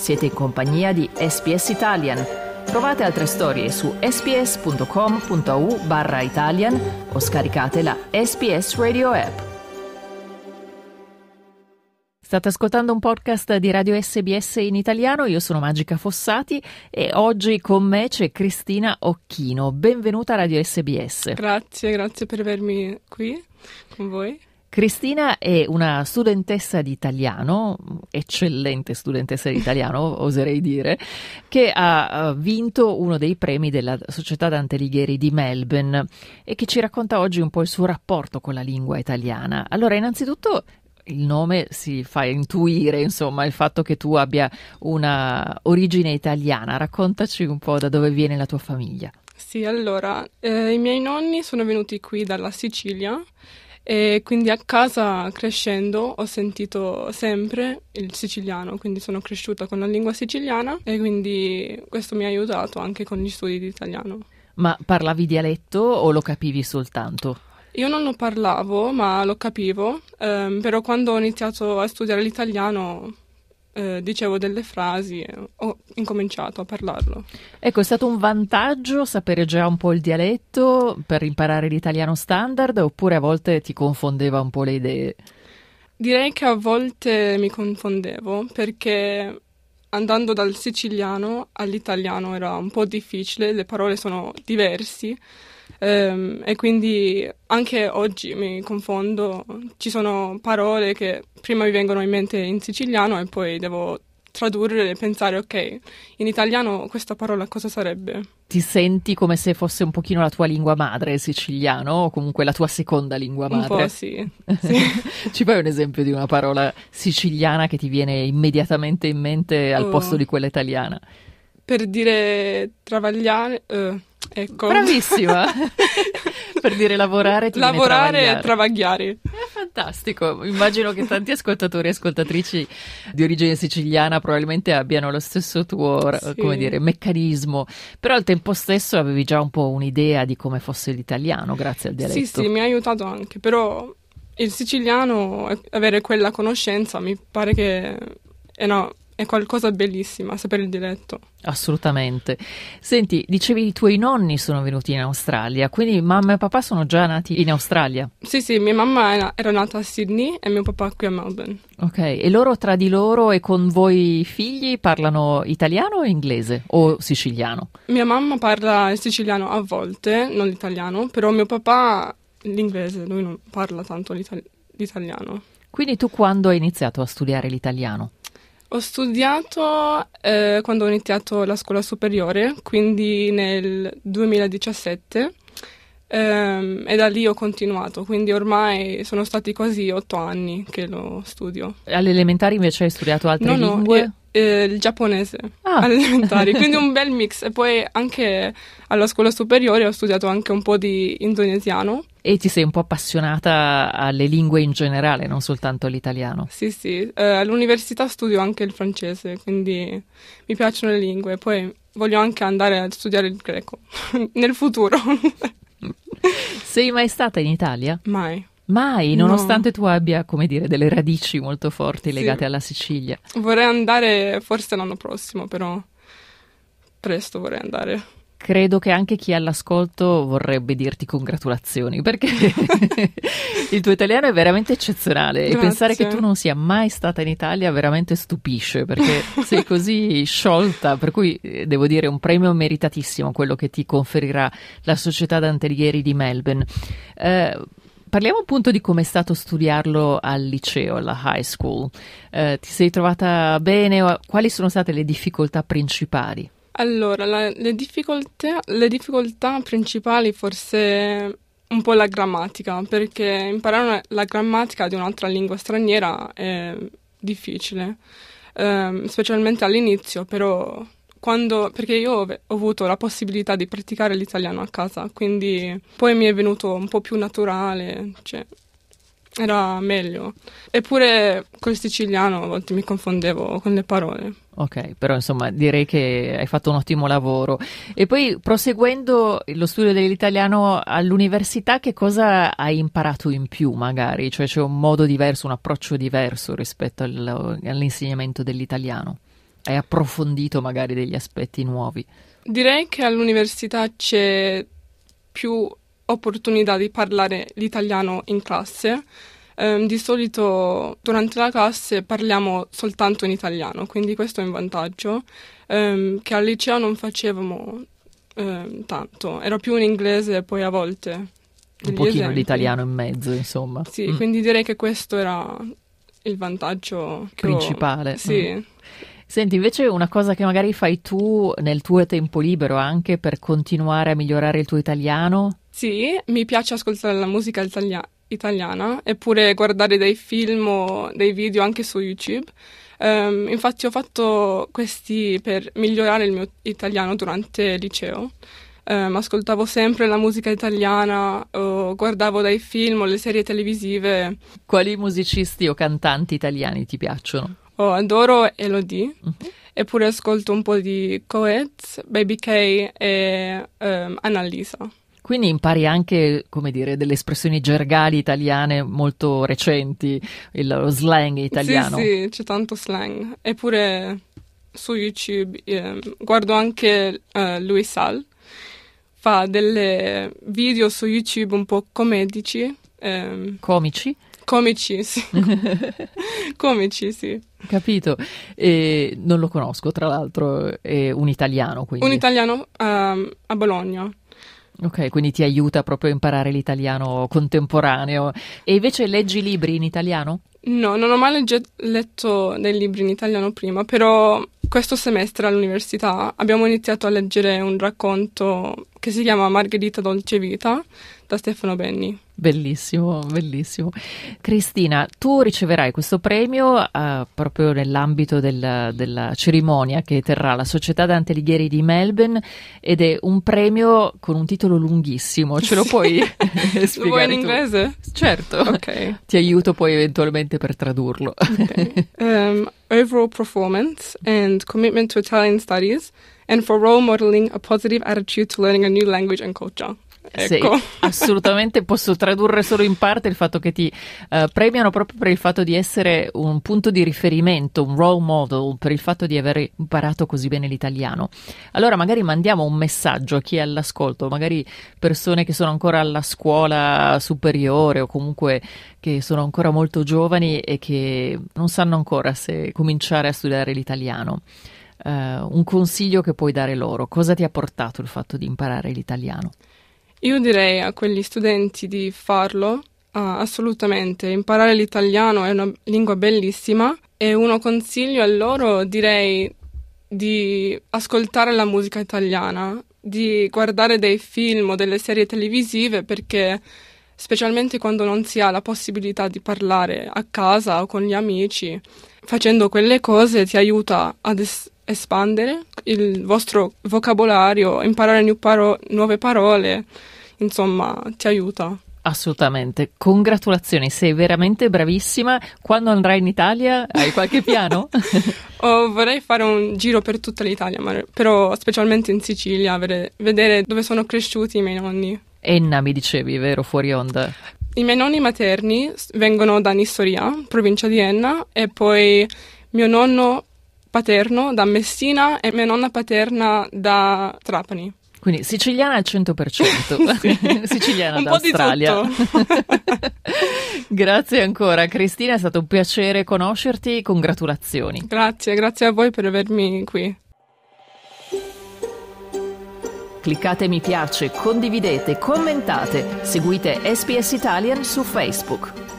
Siete in compagnia di SPS Italian. Trovate altre storie su sps.com.au barra Italian o scaricate la SPS Radio app. State ascoltando un podcast di Radio SBS in italiano, io sono Magica Fossati e oggi con me c'è Cristina Occhino. Benvenuta a Radio SBS. Grazie, grazie per avermi qui con voi. Cristina è una studentessa di italiano, eccellente studentessa di italiano, oserei dire, che ha vinto uno dei premi della Società Dante Alighieri di Melbourne e che ci racconta oggi un po' il suo rapporto con la lingua italiana. Allora, innanzitutto il nome si fa intuire, insomma, il fatto che tu abbia una origine italiana. Raccontaci un po' da dove viene la tua famiglia. Sì, allora, eh, i miei nonni sono venuti qui dalla Sicilia e quindi a casa, crescendo, ho sentito sempre il siciliano, quindi sono cresciuta con la lingua siciliana e quindi questo mi ha aiutato anche con gli studi di italiano. Ma parlavi dialetto o lo capivi soltanto? Io non lo parlavo, ma lo capivo, ehm, però quando ho iniziato a studiare l'italiano eh, dicevo delle frasi e ho incominciato a parlarlo. Ecco, è stato un vantaggio sapere già un po' il dialetto per imparare l'italiano standard oppure a volte ti confondeva un po' le idee? Direi che a volte mi confondevo perché andando dal siciliano all'italiano era un po' difficile, le parole sono diverse e, ehm, e quindi anche oggi mi confondo, ci sono parole che prima mi vengono in mente in siciliano e poi devo tradurre e pensare ok, in italiano questa parola cosa sarebbe? Ti senti come se fosse un pochino la tua lingua madre, il siciliano, o comunque la tua seconda lingua madre? Un po' sì. sì. Ci fai un esempio di una parola siciliana che ti viene immediatamente in mente al oh. posto di quella italiana? Per dire travagliare... Eh Ecco. Bravissima! per dire lavorare, e lavorare e travagliare. È eh, fantastico. Immagino che tanti ascoltatori e ascoltatrici di origine siciliana probabilmente abbiano lo stesso tuo sì. dire, meccanismo, però al tempo stesso avevi già un po' un'idea di come fosse l'italiano grazie al dialetto. Sì, sì, mi ha aiutato anche, però il siciliano, eh, avere quella conoscenza mi pare che è eh, una è qualcosa bellissimo, sapere il dialetto. Assolutamente. Senti, dicevi i tuoi nonni sono venuti in Australia, quindi mamma e papà sono già nati in Australia? Sì, sì, mia mamma era nata a Sydney e mio papà qui a Melbourne. Ok, e loro tra di loro e con voi figli parlano italiano o inglese o siciliano? Mia mamma parla il siciliano a volte, non l'italiano, però mio papà l'inglese, lui non parla tanto l'ital- l'italiano. Quindi tu quando hai iniziato a studiare l'italiano? Ho studiato eh, quando ho iniziato la scuola superiore, quindi nel 2017 Ehm, e da lì ho continuato, quindi ormai sono stati quasi otto anni che lo studio. All'elementare invece hai studiato altre no, lingue? No, eh, il giapponese ah. all'elementare, quindi un bel mix. E poi anche alla scuola superiore ho studiato anche un po' di indonesiano. E ti sei un po' appassionata alle lingue in generale, non soltanto l'italiano? Sì, sì. Eh, all'università studio anche il francese, quindi mi piacciono le lingue. Poi voglio anche andare a studiare il greco nel futuro. Sei mai stata in Italia? Mai. Mai, nonostante no. tu abbia, come dire, delle radici molto forti legate sì. alla Sicilia. Vorrei andare forse l'anno prossimo, però presto vorrei andare credo che anche chi è all'ascolto vorrebbe dirti congratulazioni perché il tuo italiano è veramente eccezionale Grazie. e pensare che tu non sia mai stata in Italia veramente stupisce perché sei così sciolta, per cui eh, devo dire un premio meritatissimo quello che ti conferirà la società D'Antelieri di Melbourne. Eh, Parliamo appunto di come è stato studiarlo al liceo, alla high school. Eh, ti sei trovata bene? Quali sono state le difficoltà principali? Allora, la- le difficoltà, le difficoltà principali forse un po' la grammatica, perché imparare la grammatica di un'altra lingua straniera è difficile, ehm, specialmente all'inizio, però quando, perché io ho, ho avuto la possibilità di praticare l'italiano a casa, quindi poi mi è venuto un po' più naturale, cioè era meglio. Eppure col siciliano a volte mi confondevo con le parole. Ok, però insomma direi che hai fatto un ottimo lavoro. E poi proseguendo lo studio dell'italiano all'università, che cosa hai imparato in più magari? Cioè c'è un modo diverso, un approccio diverso rispetto all'insegnamento dell'italiano? Hai approfondito magari degli aspetti nuovi? Direi che all'università c'è più opportunità di parlare l'italiano in classe. Um, di solito durante la classe parliamo soltanto in italiano, quindi questo è un vantaggio um, che al liceo non facevamo um, tanto, era più in inglese poi a volte. Un pochino esempi. l'italiano in mezzo, insomma. Sì, mm. quindi direi che questo era il vantaggio principale. Ho, sì. Mm. Senti, invece una cosa che magari fai tu nel tuo tempo libero anche per continuare a migliorare il tuo italiano? Sì, mi piace ascoltare la musica italia- italiana eppure guardare dei film o dei video anche su YouTube. Um, infatti ho fatto questi per migliorare il mio italiano durante il liceo. Um, ascoltavo sempre la musica italiana, o guardavo dei film o le serie televisive. Quali musicisti o cantanti italiani ti piacciono? Oh, adoro Elodie, mm-hmm. eppure ascolto un po' di Coetz, Baby K e um, Annalisa. Quindi impari anche, come dire, delle espressioni gergali italiane molto recenti, il, lo slang italiano. Sì, sì, c'è tanto slang. Eppure su YouTube eh, guardo anche eh, Louis Sal, fa delle video su YouTube un po' comedici. Eh. Comici? Comici, sì. Comici, sì. Capito. E non lo conosco, tra l'altro, è un italiano. Quindi. Un italiano um, a Bologna. Ok, quindi ti aiuta proprio a imparare l'italiano contemporaneo. E invece leggi libri in italiano? No, non ho mai legge- letto dei libri in italiano prima, però questo semestre all'università abbiamo iniziato a leggere un racconto che si chiama Margherita Dolcevita da Stefano Benni. Bellissimo, bellissimo. Cristina, tu riceverai questo premio eh, proprio nell'ambito del, della cerimonia che terrà la Società Dante Alighieri di Melbourne ed è un premio con un titolo lunghissimo, ce lo puoi sì. spiegare? Lo vuoi in inglese? Tu? Certo. Okay. Ti aiuto poi eventualmente per tradurlo. Okay. Um, overall performance and commitment to Italian studies and for role modeling a positive attitude to learning a new language and culture. Ecco. Sì, assolutamente posso tradurre solo in parte il fatto che ti eh, premiano proprio per il fatto di essere un punto di riferimento, un role model, per il fatto di aver imparato così bene l'italiano. Allora magari mandiamo un messaggio a chi è all'ascolto, magari persone che sono ancora alla scuola superiore o comunque che sono ancora molto giovani e che non sanno ancora se cominciare a studiare l'italiano. Uh, un consiglio che puoi dare loro? Cosa ti ha portato il fatto di imparare l'italiano? Io direi a quegli studenti di farlo, Ah, assolutamente, imparare l'italiano è una lingua bellissima e uno consiglio a loro direi di ascoltare la musica italiana, di guardare dei film o delle serie televisive perché specialmente quando non si ha la possibilità di parlare a casa o con gli amici, facendo quelle cose ti aiuta ad, es- espandere il vostro vocabolario, imparare new paro- nuove parole, insomma, ti aiuta. Assolutamente, congratulazioni, sei veramente bravissima. Quando andrai in Italia hai qualche piano? oh, vorrei fare un giro per tutta l'Italia, ma, però specialmente in Sicilia, vedere, vedere dove sono cresciuti i miei nonni. Enna mi dicevi, vero, fuori onda? I miei nonni materni vengono da Nissoria, provincia di Enna, e poi mio nonno paterno da Messina e mia nonna paterna da Trapani. Quindi siciliana al 100%, sì. siciliana d'Australia. grazie ancora Cristina, è stato un piacere conoscerti, congratulazioni. Grazie, grazie a voi per avermi qui. Cliccate mi piace, condividete, commentate, seguite SPS Italian su Facebook.